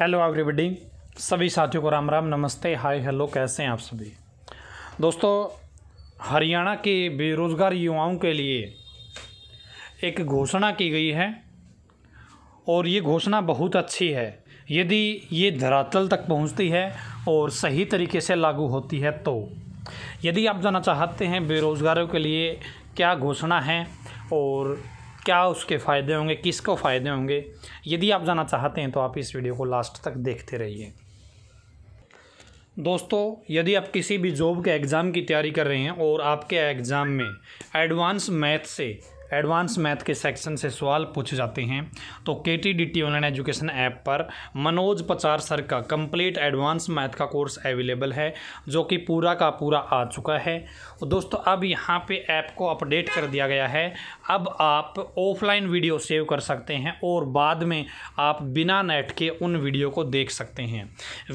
hello everybody सभी साथियों को राम राम नमस्ते हाय हेलो कैसे हैं आप सभी दोस्तों हरियाणा के बेरोज़गार युवाओं के लिए एक घोषणा की गई है और ये घोषणा बहुत अच्छी है यदि ये धरातल तक पहुंचती है और सही तरीके से लागू होती है तो यदि आप जाना चाहते हैं बेरोज़गारों के लिए क्या घोषणा है और क्या उसके फ़ायदे होंगे किसको फ़ायदे होंगे यदि आप जाना चाहते हैं तो आप इस वीडियो को लास्ट तक देखते रहिए दोस्तों यदि आप किसी भी जॉब के एग्ज़ाम की तैयारी कर रहे हैं और आपके एग्ज़ाम में एडवांस मैथ से एडवांस मैथ के सेक्शन से सवाल पूछे जाते हैं तो K T D T online education app पर मनोज पचार सर का कंप्लीट एडवांस मैथ का कोर्स अवेलेबल है जो कि पूरा का पूरा आ चुका है दोस्तों अब यहाँ पे ऐप को अपडेट कर दिया गया है अब आप ऑफलाइन वीडियो सेव कर सकते हैं और बाद में आप बिना नेट के उन वीडियो को देख सकते हैं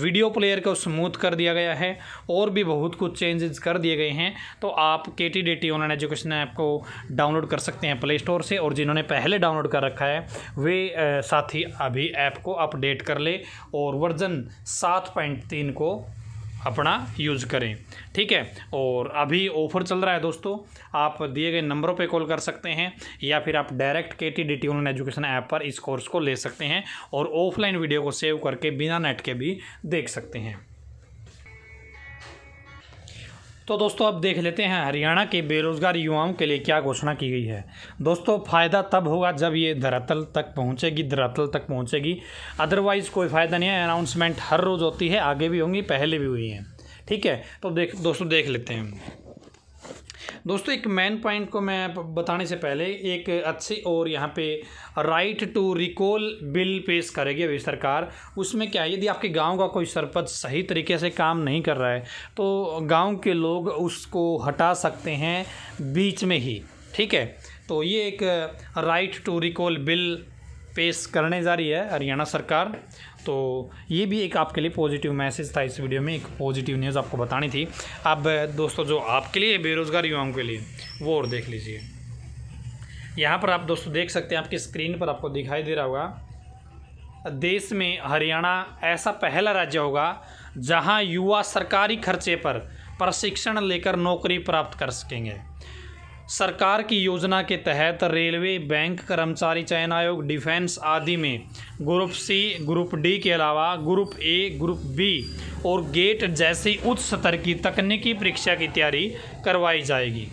वीडियो प्लेयर को स्मूथ कर दिया गया है और भी बहुत कुछ चेंजेस कर दिए गए हैं तो आप के T D T online education app को डाउनलोड कर सकते सकते हैं प्ले स्टोर से और जिन्होंने पहले डाउनलोड कर रखा है वे साथ ही अभी ऐप को अपडेट कर ले और वर्जन सात पॉइंट तीन को अपना यूज़ करें ठीक है और अभी ऑफ़र चल रहा है दोस्तों आप दिए गए नंबरों पे कॉल कर सकते हैं या फिर आप direct K T D T online education app पर इस कोर्स को ले सकते हैं और ऑफलाइन वीडियो को सेव करके बिना नेट के भी देख सकते हैं तो दोस्तों अब देख लेते हैं हरियाणा के बेरोज़गार युवाओं के लिए क्या घोषणा की गई है दोस्तों फ़ायदा तब होगा जब ये धरातल तक पहुंचेगी धरातल तक पहुंचेगी अदरवाइज़ कोई फ़ायदा नहीं है अनाउंसमेंट हर रोज़ होती है आगे भी होंगी पहले भी हुई हैं ठीक है तो देख दोस्तों देख लेते हैं दोस्तों एक मेन पॉइंट को मैं बताने से पहले एक अच्छी और यहाँ पे राइट टू रिकॉल बिल पेश करेगी अभी सरकार उसमें क्या है यदि आपके गांव का कोई सरपंच सही तरीके से काम नहीं कर रहा है तो गांव के लोग उसको हटा सकते हैं बीच में ही ठीक है तो ये एक राइट टू रिकॉल बिल पेश करने जा रही है हरियाणा सरकार तो ये भी एक आपके लिए पॉजिटिव मैसेज था इस वीडियो में एक पॉजिटिव न्यूज़ आपको बतानी थी अब दोस्तों जो आपके लिए बेरोज़गार युवाओं के लिए वो और देख लीजिए यहाँ पर आप दोस्तों देख सकते हैं आपकी स्क्रीन पर आपको दिखाई दे रहा होगा देश में हरियाणा ऐसा पहला राज्य होगा जहाँ युवा सरकारी खर्चे पर प्रशिक्षण लेकर नौकरी प्राप्त कर सकेंगे सरकार की योजना के तहत रेलवे बैंक कर्मचारी चयन आयोग डिफेंस आदि में ग्रुप सी ग्रुप डी के अलावा ग्रुप ए ग्रुप बी और गेट जैसी उच्च स्तर की तकनीकी परीक्षा की तैयारी करवाई जाएगी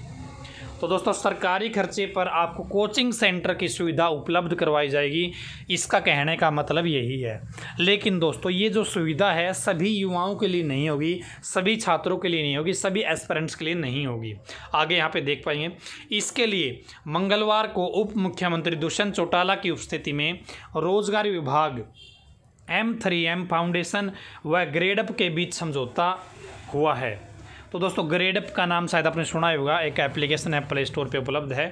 तो दोस्तों सरकारी खर्चे पर आपको कोचिंग सेंटर की सुविधा उपलब्ध करवाई जाएगी इसका कहने का मतलब यही है लेकिन दोस्तों ये जो सुविधा है सभी युवाओं के लिए नहीं होगी सभी छात्रों के लिए नहीं होगी सभी एस्परेंट्स के लिए नहीं होगी आगे यहाँ पे देख पाएंगे इसके लिए मंगलवार को उप मुख्यमंत्री दुष्यंत चौटाला की उपस्थिति में रोजगार विभाग एम थ्री एम फाउंडेशन व ग्रेडअप के बीच समझौता हुआ है तो दोस्तों ग्रेडअप का नाम शायद आपने सुना ही होगा एक एप्लीकेशन है प्ले स्टोर पे उपलब्ध है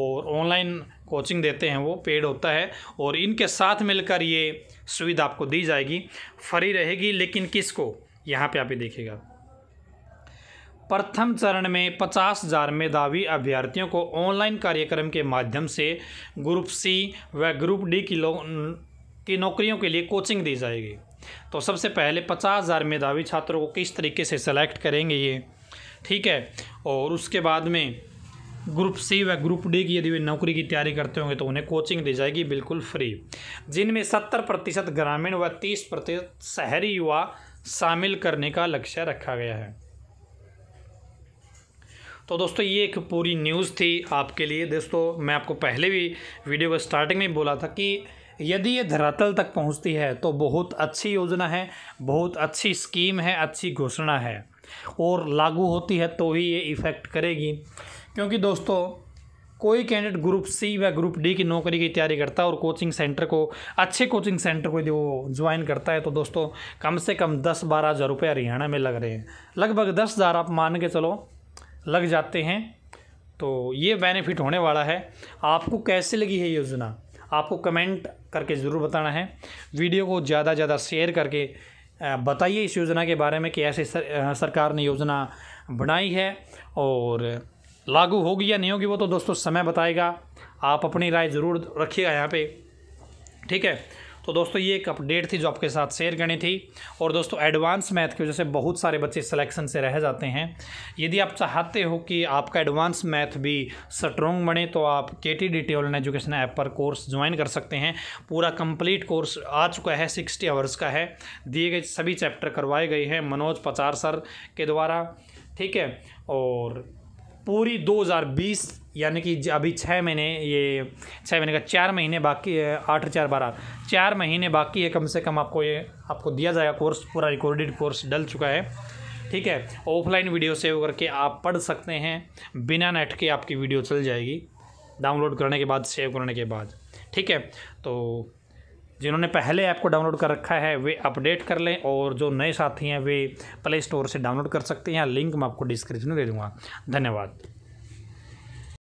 और ऑनलाइन कोचिंग देते हैं वो पेड होता है और इनके साथ मिलकर ये सुविधा आपको दी जाएगी फ्री रहेगी लेकिन किसको यहाँ पे आप ही देखिएगा प्रथम चरण में पचास हज़ार मेधावी अभ्यर्थियों को ऑनलाइन कार्यक्रम के माध्यम से ग्रुप सी व ग्रुप डी की लो की नौकरियों के लिए कोचिंग दी जाएगी तो सबसे पहले पचास हज़ार मेधावी छात्रों को किस तरीके से सेलेक्ट करेंगे ये ठीक है और उसके बाद में ग्रुप सी व ग्रुप डी की यदि वे नौकरी की तैयारी करते होंगे तो उन्हें कोचिंग दी जाएगी बिल्कुल फ्री जिनमें सत्तर प्रतिशत ग्रामीण व तीस प्रतिशत शहरी युवा शामिल करने का लक्ष्य रखा गया है तो दोस्तों ये एक पूरी न्यूज़ थी आपके लिए दोस्तों मैं आपको पहले भी वीडियो को स्टार्टिंग में बोला था कि यदि ये धरातल तक पहुंचती है तो बहुत अच्छी योजना है बहुत अच्छी स्कीम है अच्छी घोषणा है और लागू होती है तो ही ये इफ़ेक्ट करेगी क्योंकि दोस्तों कोई कैंडिडेट ग्रुप सी व ग्रुप डी की नौकरी की तैयारी करता है और कोचिंग सेंटर को अच्छे कोचिंग सेंटर को यदि वो ज्वाइन करता है तो दोस्तों कम से कम दस बारह हज़ार रुपये हरियाणा में लग रहे हैं लगभग दस हज़ार आप मान के चलो लग जाते हैं तो ये बेनिफिट होने वाला है आपको कैसे लगी है योजना आपको कमेंट करके ज़रूर बताना है वीडियो को ज़्यादा ज़्यादा शेयर करके बताइए इस योजना के बारे में कि ऐसे सर, सरकार ने योजना बनाई है और लागू होगी या नहीं होगी वो तो दोस्तों समय बताएगा आप अपनी राय ज़रूर रखिएगा यहाँ पे ठीक है तो दोस्तों ये एक अपडेट थी जो आपके साथ शेयर करनी थी और दोस्तों एडवांस मैथ की वजह से बहुत सारे बच्चे सिलेक्शन से रह जाते हैं यदि आप चाहते हो कि आपका एडवांस मैथ भी स्ट्रॉन्ग बने तो आप के T D T online education app पर कोर्स ज्वाइन कर सकते हैं पूरा कंप्लीट कोर्स आ चुका है सिक्सटी आवर्स का है दिए गए सभी चैप्टर करवाए गए हैं मनोज पचार सर के द्वारा ठीक है और पूरी 2020 यानी कि अभी छः महीने ये छः महीने का चार महीने बाकी है आठ चार बारह चार महीने बाकी है कम से कम आपको ये आपको दिया जाएगा कोर्स पूरा रिकॉर्डेड कोर्स डल चुका है ठीक है ऑफलाइन वीडियो सेव करके आप पढ़ सकते हैं बिना नेट के आपकी वीडियो चल जाएगी डाउनलोड करने के बाद सेव करने के बाद ठीक है तो जिन्होंने पहले ऐप को डाउनलोड कर रखा है वे अपडेट कर लें और जो नए साथी हैं वे प्ले स्टोर से डाउनलोड कर सकते हैं लिंक मैं आपको डिस्क्रिप्शन में दे दूँगा धन्यवाद